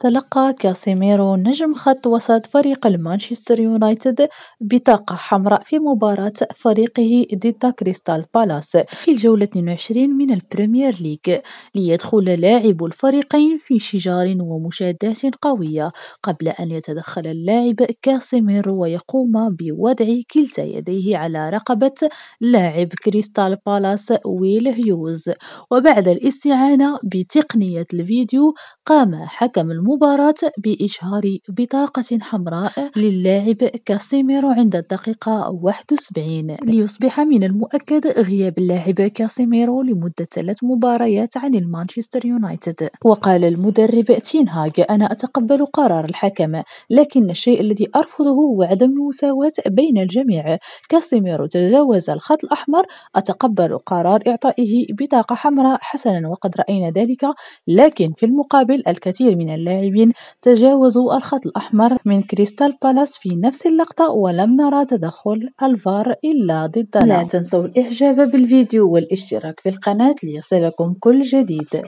تلقى كاسيميرو نجم خط وسط فريق مانشستر يونايتد بطاقة حمراء في مباراة فريقه ضد كريستال بالاس في الجولة 22 من البريمير ليج ليدخل لاعب الفريقين في شجار ومشادات قوية قبل أن يتدخل اللاعب كاسيميرو ويقوم بوضع كلتا يديه على رقبة لاعب كريستال بالاس ويل هيوز وبعد الاستعانة بتقنية الفيديو قام حكم الم المباراة بإشهار بطاقة حمراء للاعب كاسيميرو عند الدقيقة 71 ليصبح من المؤكد غياب اللاعب كاسيميرو لمدة ثلاث مباريات عن المانشستر يونايتد وقال المدرب تين هاج أنا أتقبل قرار الحكم لكن الشيء الذي أرفضه هو عدم المساواة بين الجميع كاسيميرو تجاوز الخط الأحمر أتقبل قرار إعطائه بطاقة حمراء حسنا وقد رأينا ذلك لكن في المقابل الكثير من اللاعب اللاعبين تجاوزوا الخط الأحمر من كريستال بالاس في نفس اللقطة ولم نرى تدخل الفار إلا ضدنا لا تنسوا الإعجاب بالفيديو والاشتراك في القناة ليصلكم كل جديد